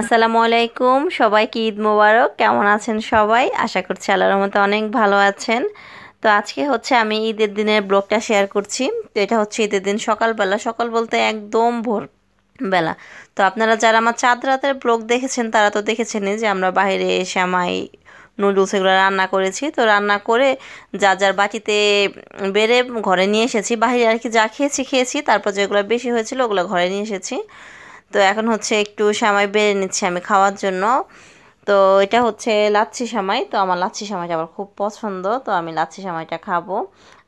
আসসালামু আলাইকুম সবাইকে ঈদ মোবারক কেমন আছেন সবাই আশা করছি আল্লাহর রহমতে অনেক ভালো আছেন তো আজকে হচ্ছে আমি ঈদের দিনের ব্লগটা শেয়ার করছি তো এটা হচ্ছে ঈদের দিন সকালবেলা সকাল বলতে একদম ভোর বেলা তো আপনারা যারা আমার চাঁদ রাতের ব্লগ দেখেছেন তারা তো দেখেছেনই যে আমরা বাইরে এসে আমায় নুডলস এগুলো রান্না করেছি তো রান্না করে যা যার বাটিতে বেড়ে ঘরে নিয়ে এসেছি বাহিরে আর কি যা খেয়েছি খেয়েছি তারপর যেগুলো বেশি হয়েছিল ওগুলো ঘরে নিয়ে এসেছি তো এখন হচ্ছে একটু সামাই বেড়ে নিচ্ছি আমি খাওয়ার জন্য তো এটা হচ্ছে লাচ্ছি সামাই তো আমার লাচ্ছি সামাইটা আমার খুব পছন্দ তো আমি লাচ্ছি সামাইটা খাবো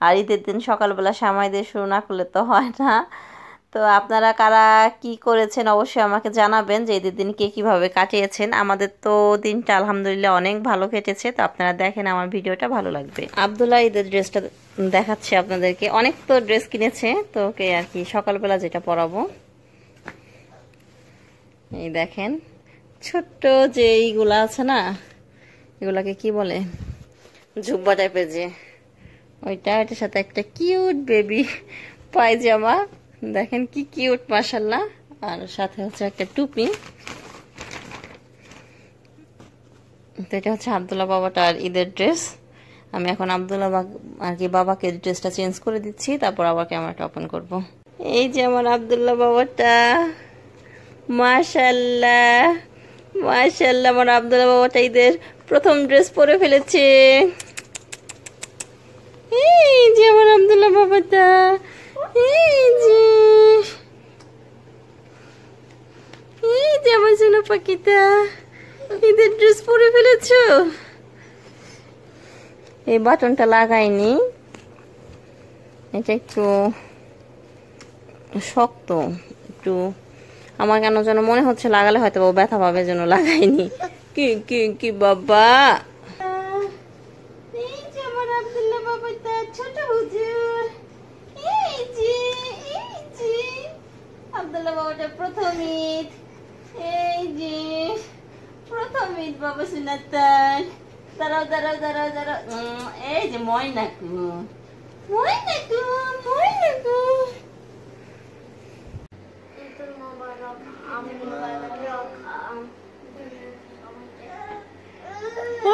আর ঈদের দিন সকালবেলা সামাই দিয়ে শুরু না করলে তো হয় না তো আপনারা কারা কি করেছেন অবশ্যই আমাকে জানাবেন যে ঈদের দিন কে কীভাবে কাটিয়েছেন আমাদের তো দিনটা আলহামদুলিল্লাহ অনেক ভালো কেটেছে তো আপনারা দেখেন আমার ভিডিওটা ভালো লাগবে আবদুল্লাহ ঈদের ড্রেসটা দেখাচ্ছি আপনাদেরকে অনেক তো ড্রেস কিনেছে তো ওকে আর কি সকালবেলা যেটা পরাবো এই দেখেন ছোট্ট যে এইগুলা আছে না এগুলাকে কি বলে জুব্বা টাইপের যে ওইটা এটার সাথে একটা কিউট বেবি পায়জামা দেখেন কি কিউট মাসাল্লাহ আর সাথে হচ্ছে একটা টুপি তো এটা হচ্ছে আবদুল্লা বাবাটার ঈদের ড্রেস আমি এখন আবদুল্লা আর কি বাবাকে ড্রেসটা চেঞ্জ করে দিচ্ছি তারপর আবার ক্যামেরাটা ওপেন করব এই যে আমার আবদুল্লা বাবাটা মাশাল্লাহ মাশাল্লাহ আমার আবদুল্লাহ বাবা চাইদের প্রথম ড্রেস পরে ফেলেছে এই যে আমার আবদুল্লাহ বাবাটা এই যে এই যে আমার জন্য পাখিটা এদের ড্রেস পরে ফেলেছ এই বাটনটা লাগাইনি এটা একটু শক্ত একটু আমার কেন যেন মনে হচ্ছে লাগালে হয়তো ও ব্যথা পাবে যেন লাগাইনি কি কি কি বাবা প্রথম এই যে প্রথম বাবা এই যে ময়নাকু ময়নাকু ময়নাকু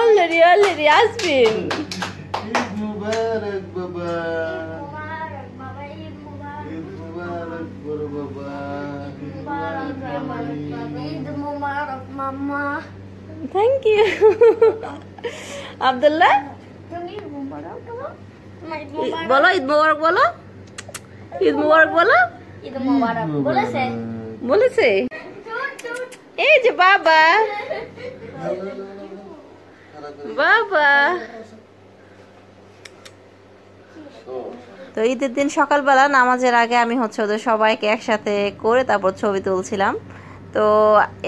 অলরেডি অলরেডি আসবেন মুবারক বাবা মুবারক বড় বাবা ঈদ মুবারক মাম্মা থ্যাংক ইউ আব্দুল্লাহ বলো ঈদ মুবারক বলো ঈদ মুবারক বলো ঈদ মুবারক বলেছে বলেছে এই যে বাবা বাবা তো ঈদের দিন সকালবেলা নামাজের আগে আমি হচ্ছে ওদের সবাইকে একসাথে করে তারপর ছবি তুলছিলাম তো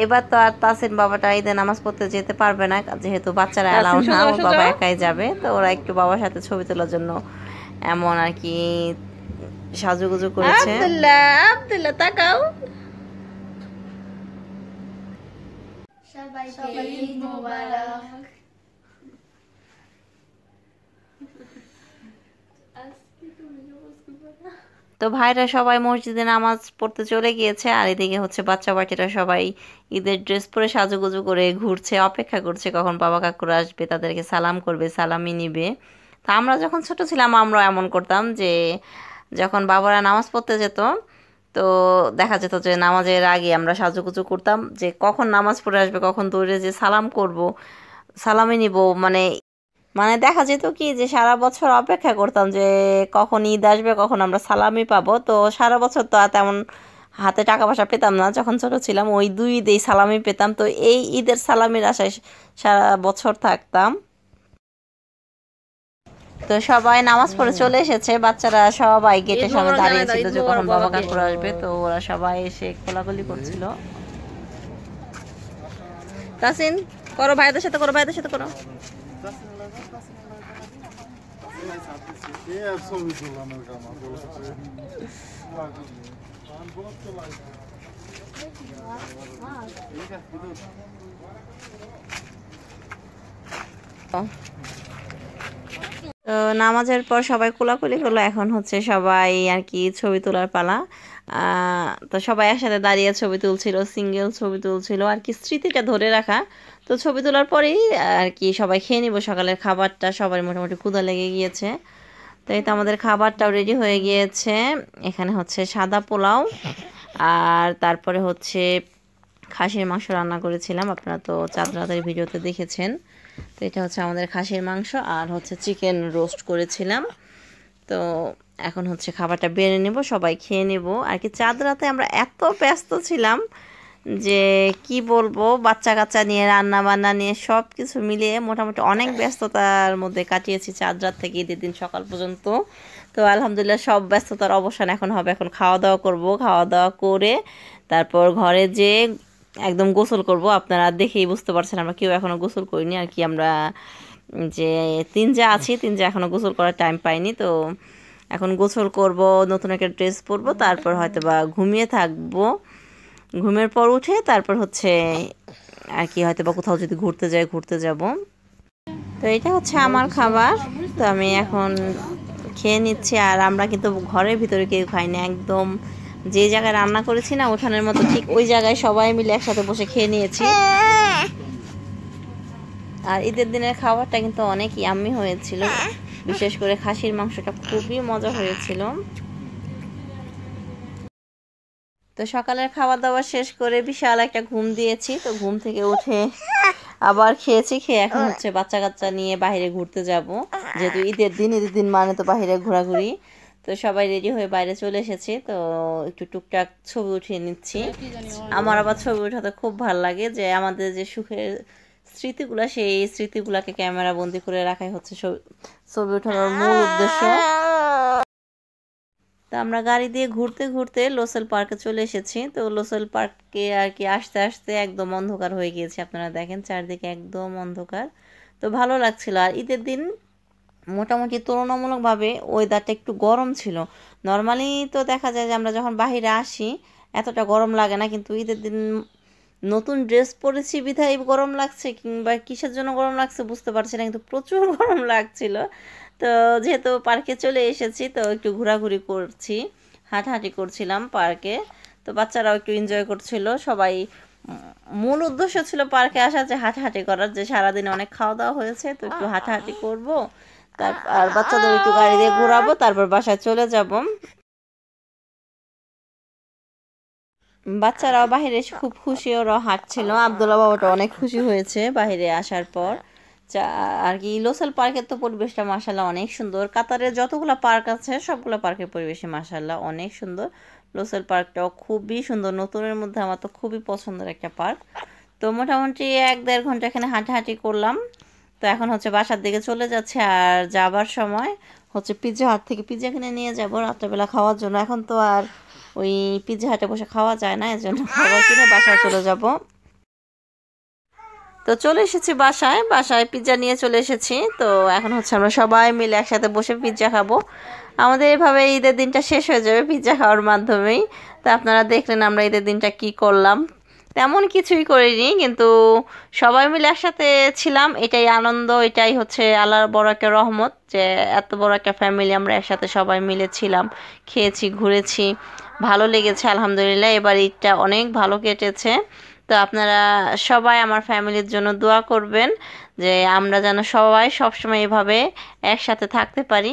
এবার তো আর তাসিন বাবাটা ঈদের নামাজ পড়তে যেতে পারবে না যেহেতু বাচ্চারা এলাও না ওর বাবা একাই যাবে তো ওরা একটু বাবার সাথে ছবি তোলার জন্য এমন আর কি সাজুগুজু করেছে আব্দুল্লাহ আব্দুল্লাহ তাকাও সবাইকে ঈদ মোবারক তো ভাইরা সবাই মসজিদে নামাজ পড়তে চলে গিয়েছে আর এদিকে হচ্ছে বাচ্চা বাচ্চারা সবাই ঈদের ড্রেস পরে সাজুগুজু করে ঘুরছে অপেক্ষা করছে কখন বাবা কাকুরা আসবে তাদেরকে সালাম করবে সালামি নিবে তা আমরা যখন ছোট ছিলাম আমরা এমন করতাম যে যখন বাবারা নামাজ পড়তে যেত তো দেখা যেত যে নামাজের আগে আমরা সাজুগুজু করতাম যে কখন নামাজ পড়ে আসবে কখন দৌড়ে যে সালাম করব সালামে নিব মানে মানে দেখা যেত কি যে সারা বছর অপেক্ষা করতাম যে কখন ঈদ আসবে কখন আমরা সালামই পাবো তো সারা বছর তো আর তেমন হাতে টাকা পয়সা পেতাম না যখন ছোটো ছিলাম ওই দুই ঈদেই সালামি পেতাম তো এই ঈদের সালামির আশায় সারা বছর থাকতাম তো সবাই নামাজ পড়ে চলে এসেছে বাচ্চারা সবাই গেটের সামনে দাঁড়িয়ে ছিল যে কখন বাবা কাকুরা আসবে তো ওরা সবাই এসে কোলাকুলি করছিল তাসিন করো ভাইদের সাথে করো ভাইদের সাথে করো Oh. তো নামাজের পর সবাই কোলাকুলি করলো এখন হচ্ছে সবাই আর কি ছবি তোলার পালা তো সবাই একসাথে দাঁড়িয়ে ছবি তুলছিল সিঙ্গেল ছবি তুলছিল আর কি স্মৃতিটা ধরে রাখা তো ছবি তোলার পরেই আর কি সবাই খেয়ে নিব সকালের খাবারটা সবাই মোটামুটি ক্ষুদা লেগে গিয়েছে তো এই তো আমাদের খাবারটাও রেডি হয়ে গিয়েছে এখানে হচ্ছে সাদা পোলাও আর তারপরে হচ্ছে খাসির মাংস রান্না করেছিলাম আপনারা তো চাঁদ রাতের ভিডিওতে দেখেছেন তো এটা হচ্ছে আমাদের খাসির মাংস আর হচ্ছে চিকেন রোস্ট করেছিলাম তো এখন হচ্ছে খাবারটা বেড়ে নেব সবাই খেয়ে নেব আর কি চাঁদ রাতে আমরা এত ব্যস্ত ছিলাম যে কি বলবো বাচ্চা কাচ্চা নিয়ে রান্না বান্না নিয়ে সব কিছু মিলিয়ে মোটামুটি অনেক ব্যস্ততার মধ্যে কাটিয়েছি চাঁদ রাত থেকে ঈদের দিন সকাল পর্যন্ত তো আলহামদুলিল্লাহ সব ব্যস্ততার অবসান এখন হবে এখন খাওয়া দাওয়া করব খাওয়া দাওয়া করে তারপর ঘরে যে একদম গোসল করব আপনারা দেখেই বুঝতে পারছেন আমরা কেউ এখনও গোসল করিনি আর কি আমরা যে তিন যা আছি তিন যা এখনও গোসল করার টাইম পাইনি তো এখন গোসল করব নতুন একটা ড্রেস পরবো তারপর হয়তো বা ঘুমিয়ে থাকবো ঘুমের পর উঠে তারপর হচ্ছে আর কি হয়তো বা কোথাও যদি ঘুরতে যাই ঘুরতে যাব তো এটা হচ্ছে আমার খাবার তো আমি এখন খেয়ে নিচ্ছি আর আমরা কিন্তু ঘরের ভিতরে কেউ খাই না একদম যে জায়গায় রান্না করেছি না ওখানের মতো ঠিক ওই জায়গায় সবাই মিলে একসাথে বসে খেয়ে নিয়েছি আর ঈদের দিনের খাবারটা কিন্তু অনেক ইয়াম্মি হয়েছিল বিশেষ করে খাসির মাংসটা খুবই মজা হয়েছিল তো সকালের খাওয়া দাওয়া শেষ করে বিশাল একটা ঘুম দিয়েছি তো ঘুম থেকে উঠে আবার খেয়েছি খেয়ে এখন হচ্ছে বাচ্চা কাচ্চা নিয়ে বাইরে ঘুরতে যাব যেহেতু ঈদের দিন ঈদের দিন মানে তো বাহিরে ঘোরাঘুরি তো সবাই রেডি হয়ে বাইরে চলে এসেছে তো একটু টুকটাক ছবি উঠিয়ে নিচ্ছি আমার আবার ছবি উঠাতে খুব ভালো লাগে যে আমাদের যে সুখের স্মৃতিগুলো সেই স্মৃতিগুলোকে ক্যামেরা বন্দি করে রাখাই হচ্ছে ছবি ওঠানোর মূল উদ্দেশ্য তো আমরা গাড়ি দিয়ে ঘুরতে ঘুরতে লোসেল পার্কে চলে এসেছি তো লোসেল পার্কে আর কি আসতে আসতে একদম অন্ধকার হয়ে গিয়েছে আপনারা দেখেন চারদিকে একদম অন্ধকার তো ভালো লাগছিল আর ঈদের দিন মোটামুটি তুলনামূলকভাবে ওয়েদারটা একটু গরম ছিল নর্মালি তো দেখা যায় যে আমরা যখন বাহিরে আসি এতটা গরম লাগে না কিন্তু ঈদের দিন নতুন ড্রেস পরেছি বিধায় গরম লাগছে কিংবা কিসের জন্য গরম লাগছে বুঝতে পারছি না কিন্তু প্রচুর গরম লাগছিল তো যেহেতু পার্কে চলে এসেছি তো একটু ঘোরাঘুরি করছি হাঁটাহাঁটি করছিলাম পার্কে তো বাচ্চারাও একটু এনজয় করছিল সবাই মূল উদ্দেশ্য ছিল পার্কে আসা যে হাঁটাহাঁটি করার যে সারাদিন অনেক খাওয়া দাওয়া হয়েছে তো একটু হাঁটাহাঁটি করবো আর বাচ্চাদের একটু গাড়ি দিয়ে ঘোরাবো তারপর বাসায় চলে যাব বাচ্চারাও বাহিরে খুব খুশি ওরা হাঁটছিল আবদুল্লা বাবাটা অনেক খুশি হয়েছে বাহিরে আসার পর আর কি লোসাল পার্কের তো পরিবেশটা মাসাল্লাহ অনেক সুন্দর কাতারের যতগুলো পার্ক আছে সবগুলো পার্কের পরিবেশে মাসাল্লাহ অনেক সুন্দর লোসাল পার্কটাও খুবই সুন্দর নতুনের মধ্যে আমার তো খুবই পছন্দের একটা পার্ক তো মোটামুটি এক দেড় ঘন্টা এখানে হাঁটাহাঁটি করলাম তো এখন হচ্ছে বাসার দিকে চলে যাচ্ছে আর যাবার সময় হচ্ছে পিজা হাট থেকে পিজা কিনে নিয়ে যাব রাত্রেবেলা খাওয়ার জন্য এখন তো আর ওই পিজা হাটে বসে খাওয়া যায় না এজন্য খাবার কিনে বাসায় চলে যাব তো চলে এসেছি বাসায় বাসায় পিজ্জা নিয়ে চলে এসেছি তো এখন হচ্ছে আমরা সবাই মিলে একসাথে বসে পিজা খাবো আমাদের এভাবে ঈদের দিনটা শেষ হয়ে যাবে পিজা খাওয়ার মাধ্যমেই তো আপনারা দেখলেন আমরা ঈদের দিনটা কি করলাম তেমন কিছুই করিনি কিন্তু সবাই মিলে একসাথে ছিলাম এটাই আনন্দ এটাই হচ্ছে আল্লাহর বড় একটা রহমত যে এত বড় একটা ফ্যামিলি আমরা একসাথে সবাই মিলে ছিলাম খেয়েছি ঘুরেছি ভালো লেগেছে আলহামদুলিল্লাহ এবার ঈদটা অনেক ভালো কেটেছে তো আপনারা সবাই আমার ফ্যামিলির জন্য দোয়া করবেন যে আমরা যেন সবাই সবসময় এভাবে একসাথে থাকতে পারি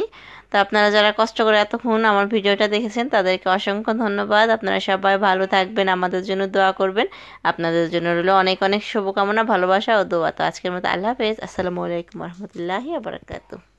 তো আপনারা যারা কষ্ট করে এতক্ষণ আমার ভিডিওটা দেখেছেন তাদেরকে অসংখ্য ধন্যবাদ আপনারা সবাই ভালো থাকবেন আমাদের জন্য দোয়া করবেন আপনাদের জন্য রইল অনেক অনেক শুভকামনা ভালোবাসা ও দোয়া তো আজকের মতো আল্লাহ হাফেজ আসসালামু আলাইকুম রহমতুল্লাহ আবরাকাতু